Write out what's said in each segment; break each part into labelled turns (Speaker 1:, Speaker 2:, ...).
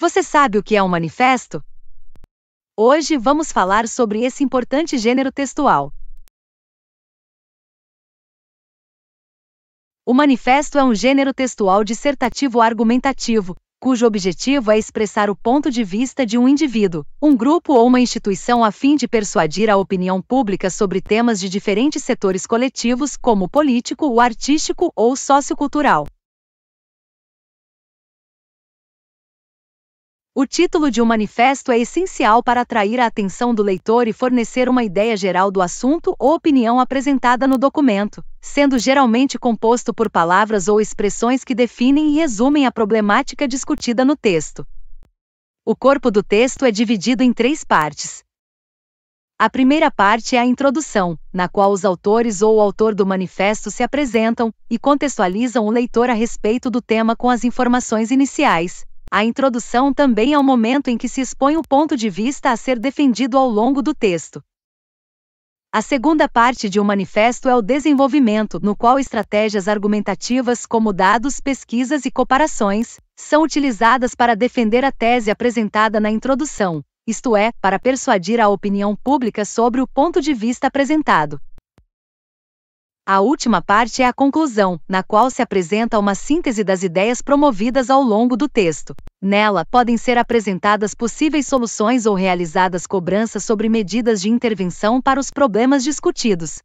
Speaker 1: Você sabe o que é um manifesto? Hoje vamos falar sobre esse importante gênero textual. O manifesto é um gênero textual dissertativo argumentativo, cujo objetivo é expressar o ponto de vista de um indivíduo, um grupo ou uma instituição a fim de persuadir a opinião pública sobre temas de diferentes setores coletivos, como o político, o artístico ou sociocultural. O título de um manifesto é essencial para atrair a atenção do leitor e fornecer uma ideia geral do assunto ou opinião apresentada no documento, sendo geralmente composto por palavras ou expressões que definem e resumem a problemática discutida no texto. O corpo do texto é dividido em três partes. A primeira parte é a introdução, na qual os autores ou o autor do manifesto se apresentam e contextualizam o leitor a respeito do tema com as informações iniciais, a introdução também é o momento em que se expõe o ponto de vista a ser defendido ao longo do texto. A segunda parte de um manifesto é o desenvolvimento, no qual estratégias argumentativas como dados, pesquisas e comparações são utilizadas para defender a tese apresentada na introdução, isto é, para persuadir a opinião pública sobre o ponto de vista apresentado. A última parte é a conclusão, na qual se apresenta uma síntese das ideias promovidas ao longo do texto. Nela, podem ser apresentadas possíveis soluções ou realizadas cobranças sobre medidas de intervenção para os problemas discutidos.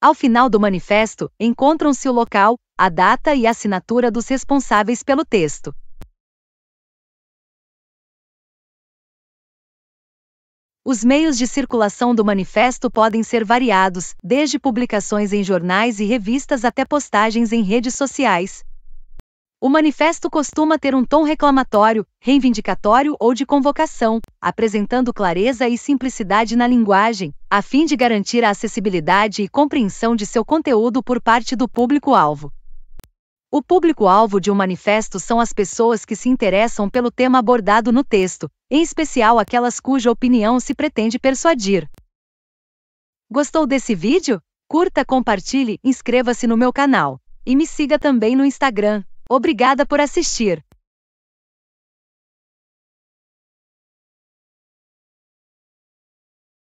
Speaker 1: Ao final do manifesto, encontram-se o local, a data e a assinatura dos responsáveis pelo texto. Os meios de circulação do manifesto podem ser variados, desde publicações em jornais e revistas até postagens em redes sociais. O manifesto costuma ter um tom reclamatório, reivindicatório ou de convocação, apresentando clareza e simplicidade na linguagem, a fim de garantir a acessibilidade e compreensão de seu conteúdo por parte do público-alvo. O público-alvo de um manifesto são as pessoas que se interessam pelo tema abordado no texto, em especial aquelas cuja opinião se pretende persuadir. Gostou desse vídeo? Curta, compartilhe, inscreva-se no meu canal. E me siga também no Instagram. Obrigada por assistir!